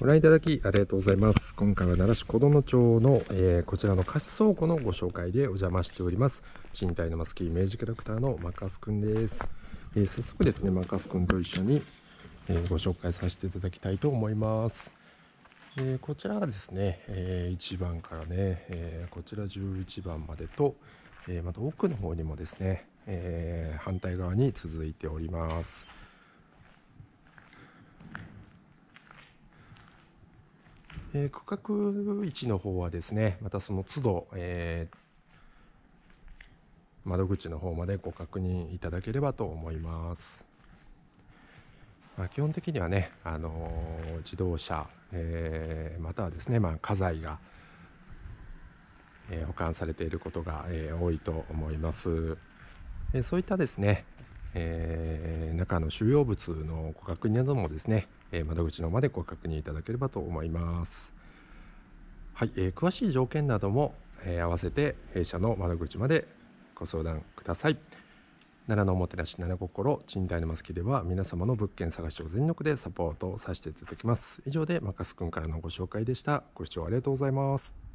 ご覧いただきありがとうございます。今回は奈良市小殿町の、えー、こちらの貸し倉庫のご紹介でお邪魔しております。賃貸のマスキーイメージキャラクターのマカスくんです。えー、早速ですね、マカスくんと一緒に、えー、ご紹介させていただきたいと思います。えこちらがですね、え1番からね、えこちら11番までと、えまた奥の方にもですね、え反対側に続いております。えー、区画位置の方はですね、またその都度、えー、窓口の方までご確認いただければと思います。まあ、基本的にはね、あのー、自動車、えまたはですね、まあ、家財が、え保管されていることが、え多いと思います。えそういったですね、えー、中の収容物のご確認などもですね、えー、窓口の方までご確認いただければと思います。はい、えー、詳しい条件なども、えー、合わせて弊社の窓口までご相談ください。奈良のおもてなし奈良心賃貸のますきでは皆様の物件探しを全力でサポートさせていただきます。以上でマカスくんからのご紹介でした。ご視聴ありがとうございます。